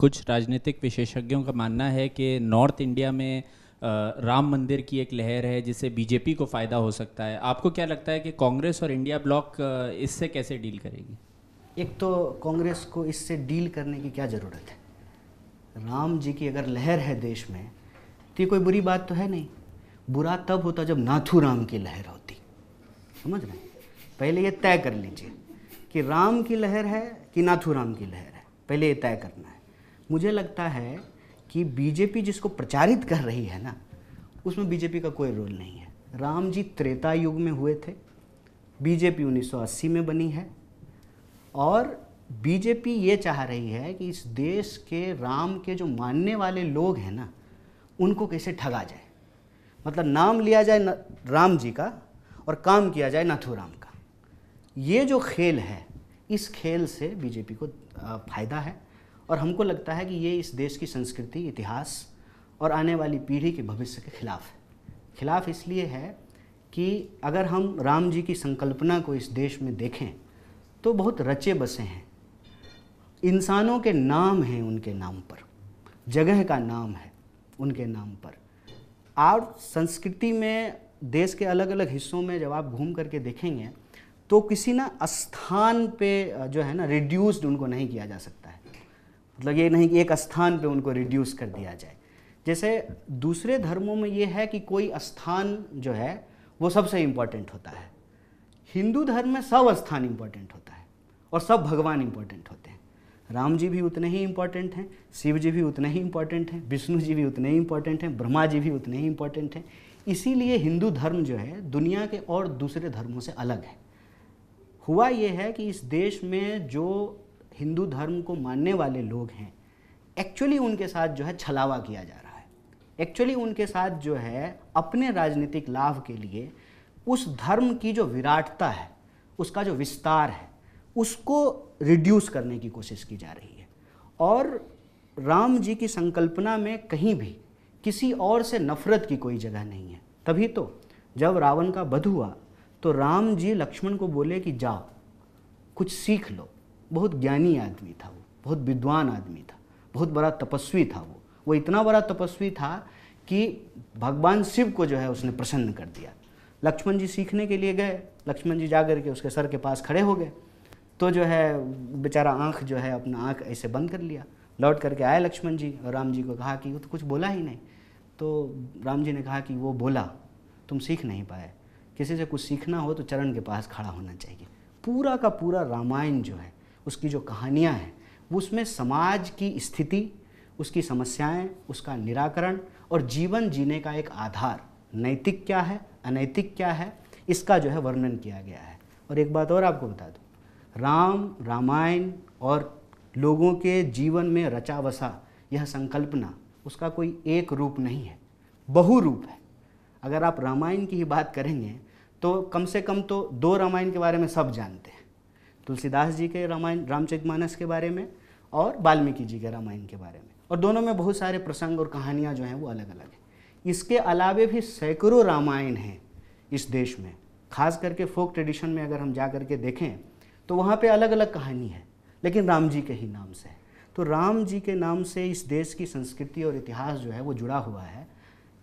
कुछ राजनीतिक विशेषज्ञों का मानना है कि नॉर्थ इंडिया में राम मंदिर की एक लहर है जिससे बीजेपी को फ़ायदा हो सकता है आपको क्या लगता है कि कांग्रेस और इंडिया ब्लॉक इससे कैसे डील करेगी एक तो कांग्रेस को इससे डील करने की क्या ज़रूरत है राम जी की अगर लहर है देश में तो ये कोई बुरी बात तो है नहीं बुरा तब होता जब नाथू राम की लहर होती समझ रहे पहले ये तय कर लीजिए कि राम की लहर है कि नाथू राम की लहर है पहले ये तय करना है मुझे लगता है कि बीजेपी जिसको प्रचारित कर रही है ना उसमें बीजेपी का कोई रोल नहीं है राम जी त्रेता युग में हुए थे बीजेपी 1980 में बनी है और बीजेपी ये चाह रही है कि इस देश के राम के जो मानने वाले लोग हैं ना उनको कैसे ठगा जाए मतलब नाम लिया जाए राम जी का और काम किया जाए नाथूराम का ये जो खेल है इस खेल से बीजेपी को फ़ायदा है और हमको लगता है कि ये इस देश की संस्कृति इतिहास और आने वाली पीढ़ी के भविष्य के खिलाफ है खिलाफ इसलिए है कि अगर हम राम जी की संकल्पना को इस देश में देखें तो बहुत रचे बसे हैं इंसानों के नाम हैं उनके नाम पर जगह का नाम है उनके नाम पर और संस्कृति में देश के अलग अलग हिस्सों में जब आप घूम करके देखेंगे तो किसी ना स्थान पे जो है ना रिड्यूस्ड उनको नहीं किया जा सकता है मतलब ये नहीं कि एक स्थान पे उनको रिड्यूस कर दिया जाए जैसे दूसरे धर्मों में ये है कि कोई स्थान जो है वो सबसे इम्पॉर्टेंट होता है हिंदू धर्म में सब स्थान इम्पॉर्टेंट होता है और सब भगवान इम्पॉर्टेंट होते हैं राम जी भी उतने ही इम्पॉर्टेंट हैं शिव जी भी उतने ही इम्पॉर्टेंट हैं विष्णु जी भी उतने ही इम्पॉर्टेंट हैं ब्रह्मा जी भी उतने ही इम्पॉर्टेंट हैं इसीलिए हिंदू धर्म जो है दुनिया के और दूसरे धर्मों से अलग है हुआ यह है कि इस देश में जो हिंदू धर्म को मानने वाले लोग हैं एक्चुअली उनके साथ जो है छलावा किया जा रहा है एक्चुअली उनके साथ जो है अपने राजनीतिक लाभ के लिए उस धर्म की जो विराटता है उसका जो विस्तार है उसको रिड्यूस करने की कोशिश की जा रही है और राम जी की संकल्पना में कहीं भी किसी और से नफरत की कोई जगह नहीं है तभी तो जब रावण का वध हुआ तो राम जी लक्ष्मण को बोले कि जाओ कुछ सीख लो बहुत ज्ञानी आदमी था वो बहुत विद्वान आदमी था बहुत बड़ा तपस्वी था वो वो इतना बड़ा तपस्वी था कि भगवान शिव को जो है उसने प्रसन्न कर दिया लक्ष्मण जी सीखने के लिए गए लक्ष्मण जी जा कर के उसके सर के पास खड़े हो गए तो जो है बेचारा आँख जो है अपना आँख ऐसे बंद कर लिया लौट करके आए लक्ष्मण जी और राम जी को कहा कि वो तो कुछ बोला ही नहीं तो राम जी ने कहा कि वो बोला तुम सीख नहीं पाए किसी से कुछ सीखना हो तो चरण के पास खड़ा होना चाहिए पूरा का पूरा रामायण जो है उसकी जो कहानियाँ हैं उसमें समाज की स्थिति उसकी समस्याएं, उसका निराकरण और जीवन जीने का एक आधार नैतिक क्या है अनैतिक क्या है इसका जो है वर्णन किया गया है और एक बात और आपको बता दूँ राम रामायण और लोगों के जीवन में रचा बसा यह संकल्पना उसका कोई एक रूप नहीं है बहु रूप है अगर आप रामायण की ही बात करेंगे तो कम से कम तो दो रामायण के बारे में सब जानते हैं तुलसीदास जी के रामायण रामचरितमानस के बारे में और वाल्मीकि जी के रामायण के बारे में और दोनों में बहुत सारे प्रसंग और कहानियाँ जो हैं वो अलग अलग हैं इसके अलावे भी सैकड़ों रामायण हैं इस देश में खास करके फोक ट्रेडिशन में अगर हम जा करके देखें तो वहाँ पे अलग अलग कहानी है लेकिन राम जी के ही नाम से है तो राम जी के नाम से इस देश की संस्कृति और इतिहास जो है वो जुड़ा हुआ है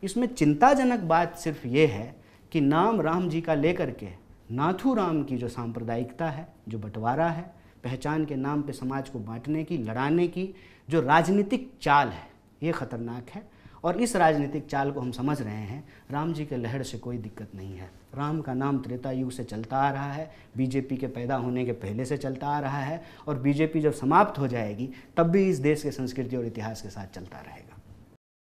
इसमें चिंताजनक बात सिर्फ ये है कि नाम राम जी का लेकर के नाथूराम की जो सांप्रदायिकता है जो बंटवारा है पहचान के नाम पे समाज को बांटने की लड़ाने की जो राजनीतिक चाल है ये खतरनाक है और इस राजनीतिक चाल को हम समझ रहे हैं राम जी के लहर से कोई दिक्कत नहीं है राम का नाम त्रेता युग से चलता आ रहा है बीजेपी के पैदा होने के पहले से चलता आ रहा है और बीजेपी जब समाप्त हो जाएगी तब भी इस देश के संस्कृति और इतिहास के साथ चलता रहेगा